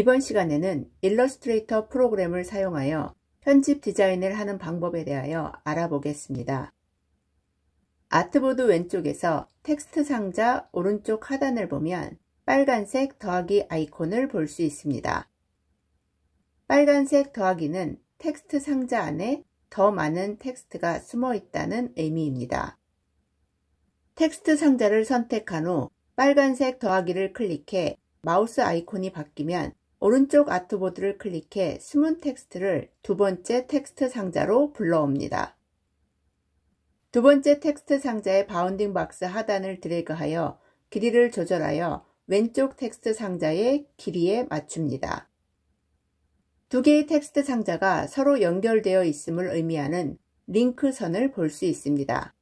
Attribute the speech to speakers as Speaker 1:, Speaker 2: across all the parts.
Speaker 1: 이번 시간에는 일러스트레이터 프로그램을 사용하여 편집 디자인을 하는 방법에 대하여 알아보겠습니다. 아트보드 왼쪽에서 텍스트 상자 오른쪽 하단을 보면 빨간색 더하기 아이콘을 볼 수 있습니다. 빨간색 더하기는 텍스트 상자 안에 더 많은 텍스트가 숨어 있다는 의미입니다. 텍스트 상자를 선택한 후 빨간색 더하기를 클릭해 마우스 아이콘이 바뀌면 오른쪽 아트보드를 클릭해 숨은 텍스트를 두 번째 텍스트 상자로 불러옵니다. 두 번째 텍스트 상자의 바운딩 박스 하단을 드래그하여 길이를 조절하여 왼쪽 텍스트 상자의 길이에 맞춥니다. 두 개의 텍스트 상자가 서로 연결되어 있음을 의미하는 링크선을 볼 수 있습니다.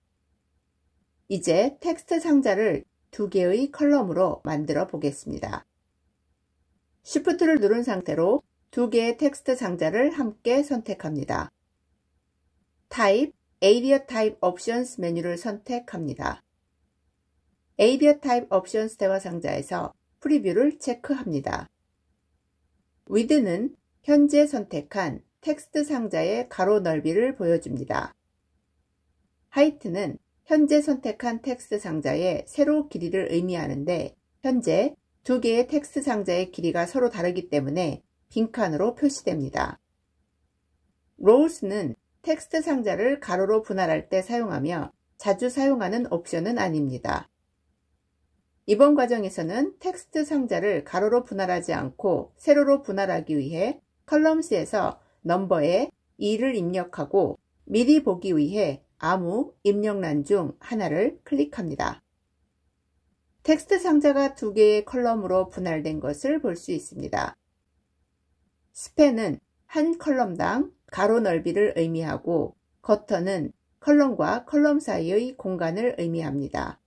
Speaker 1: 이제 텍스트 상자를 두 개의 컬럼으로 만들어 보겠습니다. Shift를 누른 상태로 두 개의 텍스트 상자를 함께 선택합니다. Type, Area Type Options 메뉴를 선택합니다. Area Type Options 대화 상자에서 프리뷰를 체크합니다. w i t h 는 현재 선택한 텍스트 상자의 가로 넓이를 보여줍니다. h e i g h t 는 현재 선택한 텍스트 상자의 세로 길이를 의미하는데 현재 두 개의 텍스 트 상자의 길이가 서로 다르기 때문에 빈칸으로 표시됩니다. 로우스는 텍스트 상자를 가로로 분할할 때 사용하며 자주 사용하는 옵션은 아닙니다. 이번 과정에서는 텍스트 상자를 가로로 분할하지 않고 세로로 분할하기 위해 컬럼스에서 넘버에 2를 입력하고 미리 보기 위해 아무 입력란 중 하나를 클릭합니다. 텍스트 상자가 두 개의 컬럼으로 분할된 것을 볼 수 있습니다. 스펜은 한 컬럼당 가로 넓이를 의미하고 커터는 컬럼과 컬럼 사이의 공간을 의미합니다.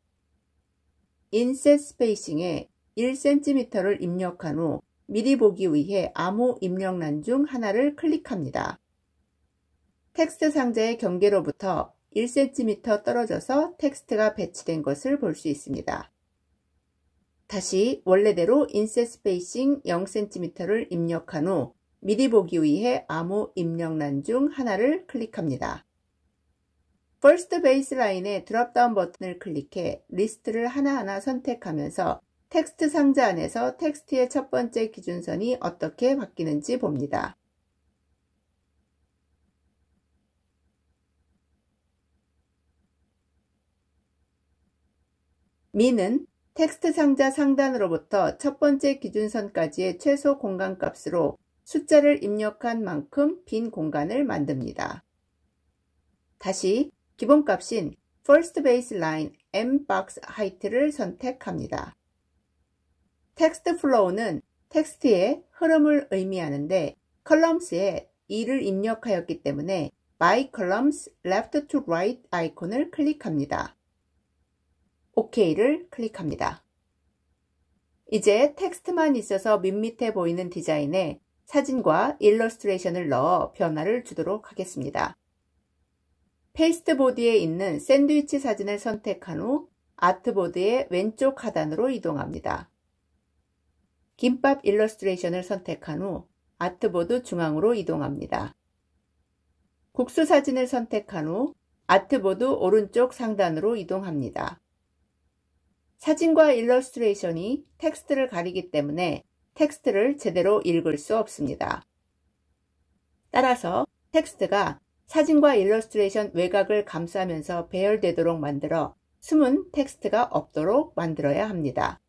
Speaker 1: 인셋 스페이싱에 1cm를 입력한 후 미리 보기 위해 암호 입력란 중 하나를 클릭합니다. 텍스트 상자의 경계로부터 1cm 떨어져서 텍스트가 배치된 것을 볼 수 있습니다. 다시 원래대로 인셋 스페이싱 0cm를 입력한 후 미리 보기 위해 암호 입력란 중 하나를 클릭합니다. First Base 라인의 드롭다운 버튼을 클릭해 리스트를 하나하나 선택하면서 텍스트 상자 안에서 텍스트의 첫 번째 기준선이 어떻게 바뀌는지 봅니다. 미는 텍스트 상자 상단으로부터 첫 번째 기준선까지의 최소 공간값으로 숫자를 입력한 만큼 빈 공간을 만듭니다. 다시 기본값인 first baseline m box height를 선택합니다. 텍스트 플로우는 텍스트의 흐름을 의미하는데 c o l u m n s 에 2를 입력하였기 때문에 b y columns left to right 아이콘을 클릭합니다. OK를 클릭합니다. 이제 텍스트만 있어서 밋밋해 보이는 디자인에 사진과 일러스트레이션을 넣어 변화를 주도록 하겠습니다. 페이스트보드에 있는 샌드위치 사진을 선택한 후 아트보드의 왼쪽 하단으로 이동합니다. 김밥 일러스트레이션을 선택한 후 아트보드 중앙으로 이동합니다. 국수 사진을 선택한 후 아트보드 오른쪽 상단으로 이동합니다. 사진과 일러스트레이션이 텍스트를 가리기 때문에 텍스트를 제대로 읽을 수 없습니다. 따라서 텍스트가 사진과 일러스트레이션 외곽을 감싸면서 배열되도록 만들어 숨은 텍스트가 없도록 만들어야 합니다.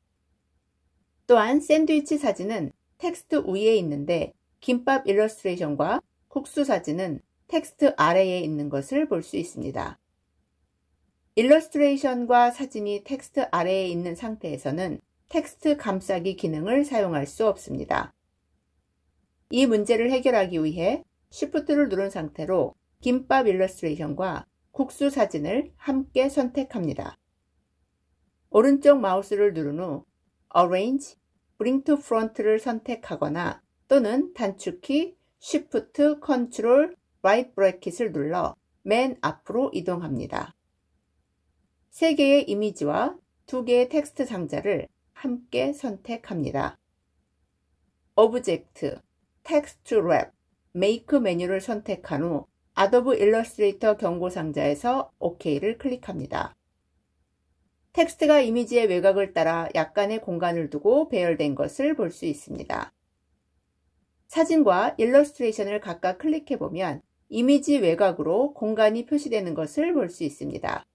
Speaker 1: 또한 샌드위치 사진은 텍스트 위에 있는데 김밥 일러스트레이션과 국수 사진은 텍스트 아래에 있는 것을 볼 수 있습니다. 일러스트레이션과 사진이 텍스트 아래에 있는 상태에서는 텍스트 감싸기 기능을 사용할 수 없습니다. 이 문제를 해결하기 위해 Shift를 누른 상태로 김밥 일러스트레이션과 국수 사진을 함께 선택합니다. 오른쪽 마우스를 누른 후 Arrange, Bring to Front를 선택하거나 또는 단축키 Shift, Ctrl, Right Bracket을 눌러 맨 앞으로 이동합니다. 세 개의 이미지와 두 개의 텍스트 상자를 함께 선택합니다. 오브젝트, 텍스트 랩, 메이크 메뉴를 선택한 후 Adobe Illustrator 경고 상자에서 OK를 클릭합니다. 텍스트가 이미지의 외곽을 따라 약간의 공간을 두고 배열된 것을 볼 수 있습니다. 사진과 일러스트레이션을 각각 클릭해보면 이미지 외곽으로 공간이 표시되는 것을 볼 수 있습니다.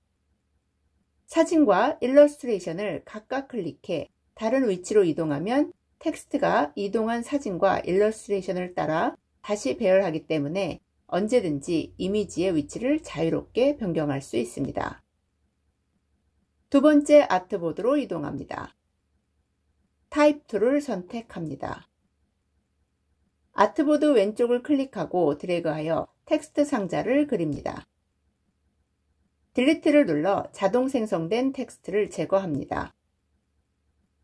Speaker 1: 사진과 일러스트레이션을 각각 클릭해 다른 위치로 이동하면 텍스트가 이동한 사진과 일러스트레이션을 따라 다시 배열하기 때문에 언제든지 이미지의 위치를 자유롭게 변경할 수 있습니다. 두 번째 아트보드로 이동합니다. 타입 툴을 선택합니다. 아트보드 왼쪽을 클릭하고 드래그하여 텍스트 상자를 그립니다. 딜리트를 눌러 자동 생성된 텍스트를 제거합니다.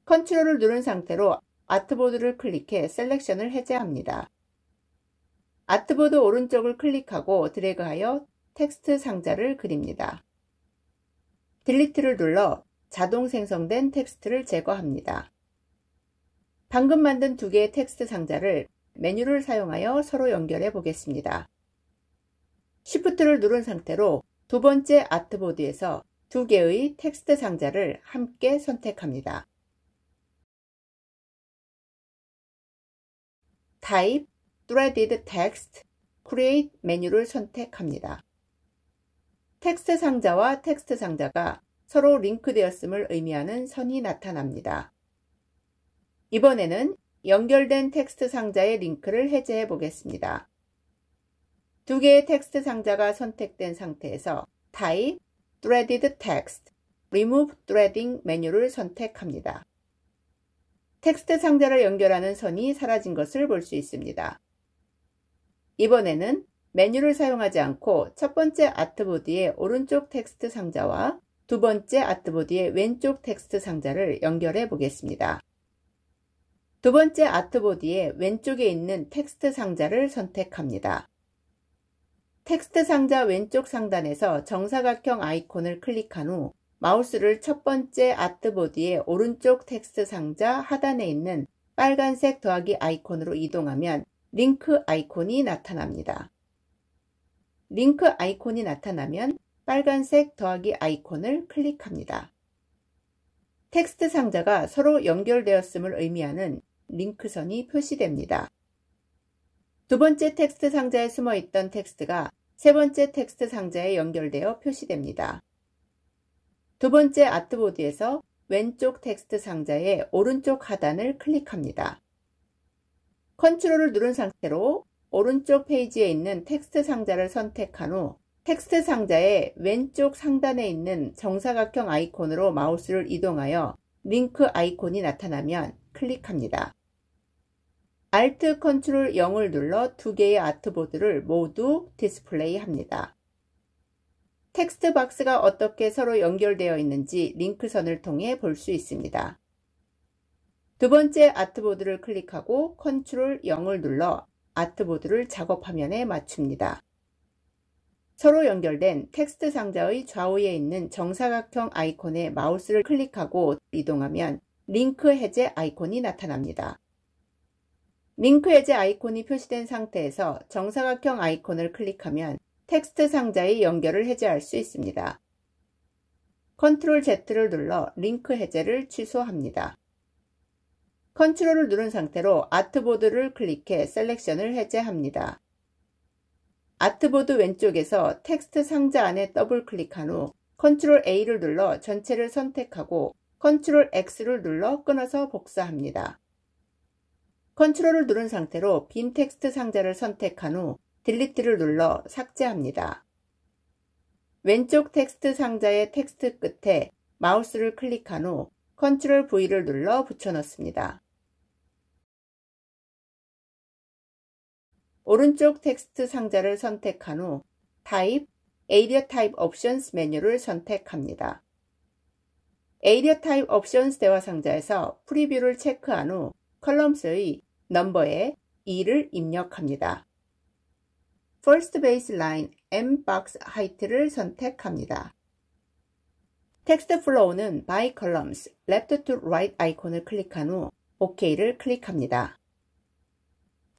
Speaker 1: 컨트롤을 누른 상태로 아트보드를 클릭해 셀렉션을 해제합니다. 아트보드 오른쪽을 클릭하고 드래그하여 텍스트 상자를 그립니다. 딜리트를 눌러 자동 생성된 텍스트를 제거합니다. 방금 만든 두 개의 텍스트 상자를 메뉴를 사용하여 서로 연결해 보겠습니다. Shift를 누른 상태로 두 번째 아트보드에서 두 개의 텍스트 상자를 함께 선택합니다. Type, Threaded Text, Create 메뉴를 선택합니다. 텍스트 상자와 텍스트 상자가 서로 링크되었음을 의미하는 선이 나타납니다. 이번에는 연결된 텍스트 상자의 링크를 해제해 보겠습니다. 두 개의 텍스트 상자가 선택된 상태에서 Type, Threaded Text, Remove Threading 메뉴를 선택합니다. 텍스트 상자를 연결하는 선이 사라진 것을 볼 수 있습니다. 이번에는 메뉴를 사용하지 않고 첫 번째 아트보드의 오른쪽 텍스트 상자와 두 번째 아트보드의 왼쪽 텍스트 상자를 연결해 보겠습니다. 두 번째 아트보드의 왼쪽에 있는 텍스트 상자를 선택합니다. 텍스트 상자 왼쪽 상단에서 정사각형 아이콘을 클릭한 후 마우스를 첫 번째 아트보드의 오른쪽 텍스트 상자 하단에 있는 빨간색 더하기 아이콘으로 이동하면 링크 아이콘이 나타납니다. 링크 아이콘이 나타나면 빨간색 더하기 아이콘을 클릭합니다. 텍스트 상자가 서로 연결되었음을 의미하는 링크선이 표시됩니다. 두 번째 텍스트 상자에 숨어 있던 텍스트가 세 번째 텍스트 상자에 연결되어 표시됩니다. 두 번째 아트보드에서 왼쪽 텍스트 상자의 오른쪽 하단을 클릭합니다. 컨트롤을 누른 상태로 오른쪽 페이지에 있는 텍스트 상자를 선택한 후 텍스트 상자의 왼쪽 상단에 있는 정사각형 아이콘으로 마우스를 이동하여 링크 아이콘이 나타나면 클릭합니다. Alt Ctrl, 0을 눌러 두 개의 아트보드를 모두 디스플레이 합니다. 텍스트 박스가 어떻게 서로 연결되어 있는지 링크선을 통해 볼 수 있습니다. 두 번째 아트보드를 클릭하고 Ctrl, 0을 눌러 아트보드를 작업화면에 맞춥니다. 서로 연결된 텍스트 상자의 좌우에 있는 정사각형 아이콘의 마우스를 클릭하고 이동하면 링크 해제 아이콘이 나타납니다. 링크 해제 아이콘이 표시된 상태에서 정사각형 아이콘을 클릭하면 텍스트 상자의 연결을 해제할 수 있습니다. 컨트롤 Z를 눌러 링크 해제를 취소합니다. 컨트롤을 누른 상태로 아트보드를 클릭해 셀렉션을 해제합니다. 아트보드 왼쪽에서 텍스트 상자 안에 더블 클릭한 후 컨트롤 A를 눌러 전체를 선택하고 컨트롤 X를 눌러 끊어서 복사합니다. 컨트롤을 누른 상태로 빈 텍스트 상자를 선택한 후 딜리트를 눌러 삭제합니다. 왼쪽 텍스트 상자의 텍스트 끝에 마우스를 클릭한 후 컨트롤 V를 눌러 붙여넣습니다. 오른쪽 텍스트 상자를 선택한 후 타입, 에리어 타입 옵션스 메뉴를 선택합니다. 에리어 타입 옵션스 대화 상자에서 프리뷰를 체크한 후 컬럼스의 넘버에 2를 입력합니다. First Base Line M Box Height를 선택합니다. 텍스트 플로우는 By Columns Left to Right 아이콘을 클릭한 후 OK를 클릭합니다.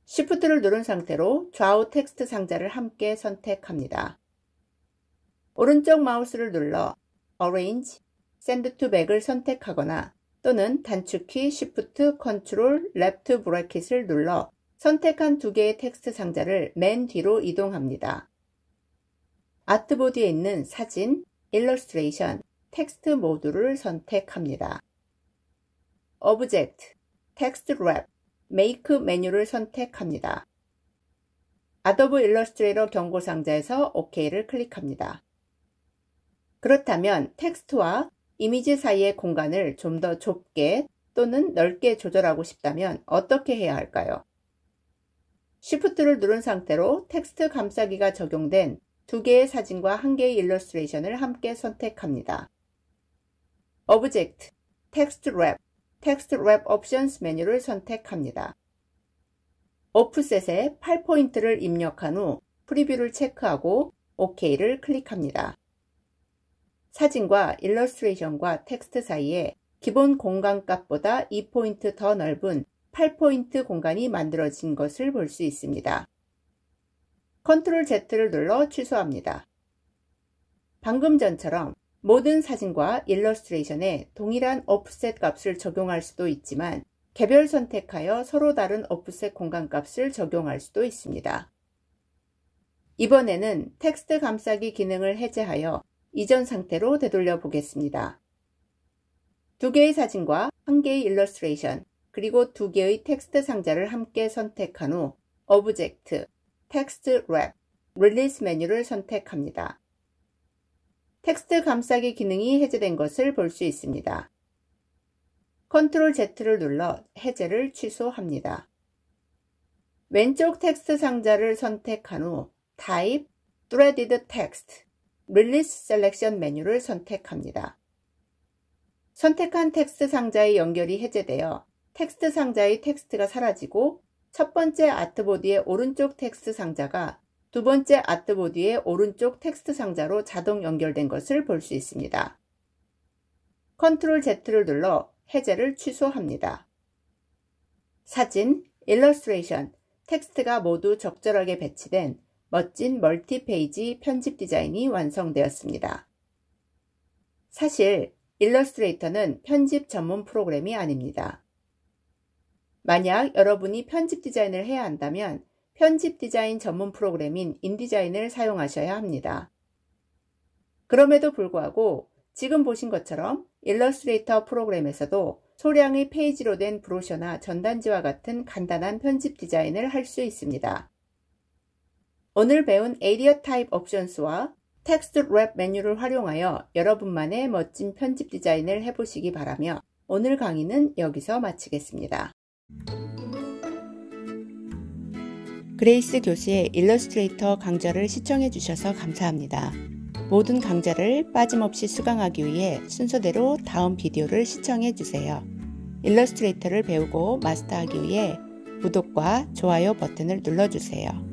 Speaker 1: Shift를 누른 상태로 좌우 텍스트 상자를 함께 선택합니다. 오른쪽 마우스를 눌러 Arrange, Send to Back을 선택하거나 또는 단축키 Shift Ctrl Left 브래킷을 눌러 선택한 두 개의 텍스트 상자를 맨 뒤로 이동합니다. 아트보드에 있는 사진, 일러스트레이션, 텍스트 모드를 선택합니다. 오브젝트, 텍스트 랩, 메이크 메뉴를 선택합니다. a d o b e 일러스트레이터 경고 상자에서 OK를 클릭합니다. 그렇다면 텍스트와 이미지 사이의 공간을 좀 더 좁게 또는 넓게 조절하고 싶다면 어떻게 해야 할까요? Shift를 누른 상태로 텍스트 감싸기가 적용된 두 개의 사진과 한 개의 일러스트레이션을 함께 선택합니다. Object, Text Wrap, 오브젝트, 텍스트 p 텍스트 랩 옵션스 메뉴를 선택합니다. o f f s e t 에 8포인트를 입력한 후 프리뷰를 체크하고 OK를 클릭합니다. 사진과 일러스트레이션과 텍스트 사이에 기본 공간값보다 2포인트 더 넓은 8포인트 공간이 만들어진 것을 볼 수 있습니다. 컨트롤 Z를 눌러 취소합니다. 방금 전처럼 모든 사진과 일러스트레이션에 동일한 오프셋 값을 적용할 수도 있지만 개별 선택하여 서로 다른 오프셋 공간값을 적용할 수도 있습니다. 이번에는 텍스트 감싸기 기능을 해제하여 이전 상태로 되돌려 보겠습니다. 두 개의 사진과 한 개의 일러스트레이션, 그리고 두 개의 텍스트 상자를 함께 선택한 후 오브젝트, 텍스트 랩, 릴리스 메뉴를 선택합니다. 텍스트 감싸기 기능이 해제된 것을 볼 수 있습니다. 컨트롤 Z를 눌러 해제를 취소합니다. 왼쪽 텍스트 상자를 선택한 후 Type, Threaded Text Release Selection 메뉴를 선택합니다. 선택한 텍스트 상자의 연결이 해제되어 텍스트 상자의 텍스트가 사라지고 첫 번째 아트보드의 오른쪽 텍스트 상자가 두 번째 아트보드의 오른쪽 텍스트 상자로 자동 연결된 것을 볼 수 있습니다. Ctrl Z를 눌러 해제를 취소합니다. 사진, 일러스트레이션, 텍스트가 모두 적절하게 배치된 멋진 멀티페이지 편집 디자인이 완성되었습니다. 사실 일러스트레이터는 편집 전문 프로그램이 아닙니다. 만약 여러분이 편집 디자인을 해야 한다면 편집 디자인 전문 프로그램인 인디자인을 사용하셔야 합니다. 그럼에도 불구하고 지금 보신 것처럼 일러스트레이터 프로그램에서도 소량의 페이지로 된 브로셔나 전단지와 같은 간단한 편집 디자인을 할 수 있습니다. 오늘 배운 에리어 타입 옵션스와 텍스트 랩 메뉴를 활용하여 여러분만의 멋진 편집 디자인을 해보시기 바라며 오늘 강의는 여기서 마치겠습니다. 그레이스 교수의 일러스트레이터 강좌를 시청해 주셔서 감사합니다. 모든 강좌를 빠짐없이 수강하기 위해 순서대로 다음 비디오를 시청해 주세요. 일러스트레이터를 배우고 마스터하기 위해 구독과 좋아요 버튼을 눌러주세요.